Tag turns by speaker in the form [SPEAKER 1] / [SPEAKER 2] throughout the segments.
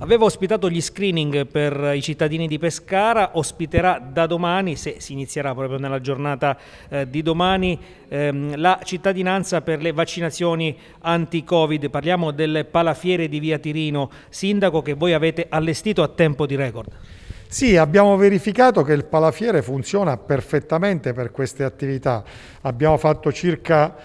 [SPEAKER 1] Aveva ospitato gli screening per i cittadini di Pescara, ospiterà da domani, se si inizierà proprio nella giornata eh, di domani, ehm, la cittadinanza per le vaccinazioni anti-Covid. Parliamo del palafiere di Via Tirino, sindaco che voi avete allestito a tempo di record.
[SPEAKER 2] Sì, abbiamo verificato che il palafiere funziona perfettamente per queste attività. Abbiamo fatto circa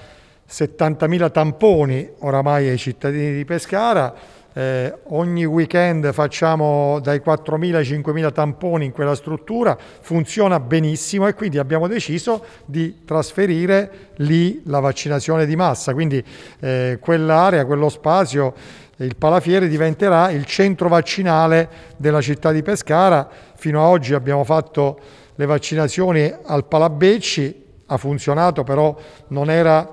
[SPEAKER 2] 70.000 tamponi oramai ai cittadini di Pescara eh, ogni weekend facciamo dai 4.000 ai 5.000 tamponi in quella struttura, funziona benissimo e quindi abbiamo deciso di trasferire lì la vaccinazione di massa, quindi eh, quell'area, quello spazio, il Palafiere diventerà il centro vaccinale della città di Pescara, fino ad oggi abbiamo fatto le vaccinazioni al Palabecci, ha funzionato però non era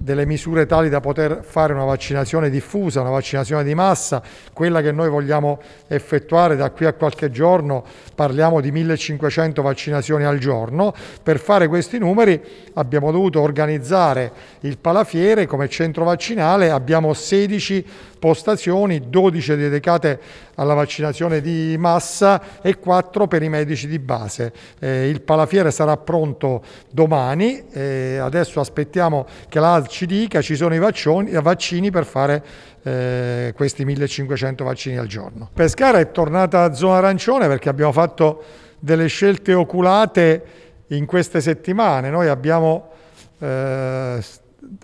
[SPEAKER 2] delle misure tali da poter fare una vaccinazione diffusa, una vaccinazione di massa, quella che noi vogliamo effettuare da qui a qualche giorno, parliamo di 1500 vaccinazioni al giorno, per fare questi numeri abbiamo dovuto organizzare il Palafiere come centro vaccinale, abbiamo 16 postazioni, 12 dedicate alla vaccinazione di massa e 4 per i medici di base. Eh, il palafiere sarà pronto domani, eh, adesso aspettiamo che l'AL ci dica ci sono i vaccini, vaccini per fare eh, questi 1500 vaccini al giorno. Pescara è tornata a zona arancione perché abbiamo fatto delle scelte oculate in queste settimane. Noi abbiamo eh,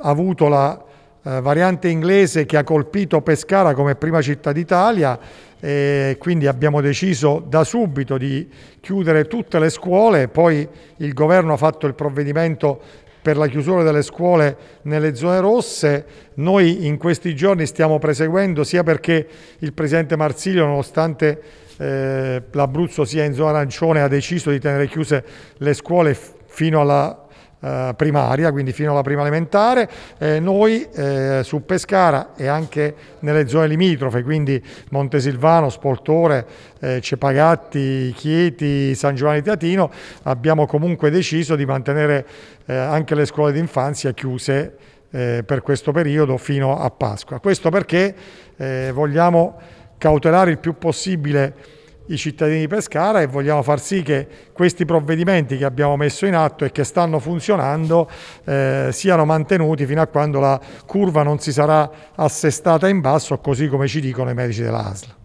[SPEAKER 2] avuto la eh, variante inglese che ha colpito Pescara come prima città d'Italia e quindi abbiamo deciso da subito di chiudere tutte le scuole, poi il governo ha fatto il provvedimento per la chiusura delle scuole nelle zone rosse. Noi in questi giorni stiamo proseguendo sia perché il Presidente Marsilio, nonostante eh, l'Abruzzo sia in zona arancione, ha deciso di tenere chiuse le scuole fino alla eh, primaria, quindi fino alla prima elementare. Eh, noi eh, su Pescara e anche nelle zone limitrofe, quindi Montesilvano, Spoltore, eh, Cepagatti, Chieti, San Giovanni Teatino, abbiamo comunque deciso di mantenere eh, anche le scuole d'infanzia chiuse per questo periodo fino a Pasqua. Questo perché vogliamo cautelare il più possibile i cittadini di Pescara e vogliamo far sì che questi provvedimenti che abbiamo messo in atto e che stanno funzionando eh, siano mantenuti fino a quando la curva non si sarà assestata in basso, così come ci dicono i medici dell'ASL.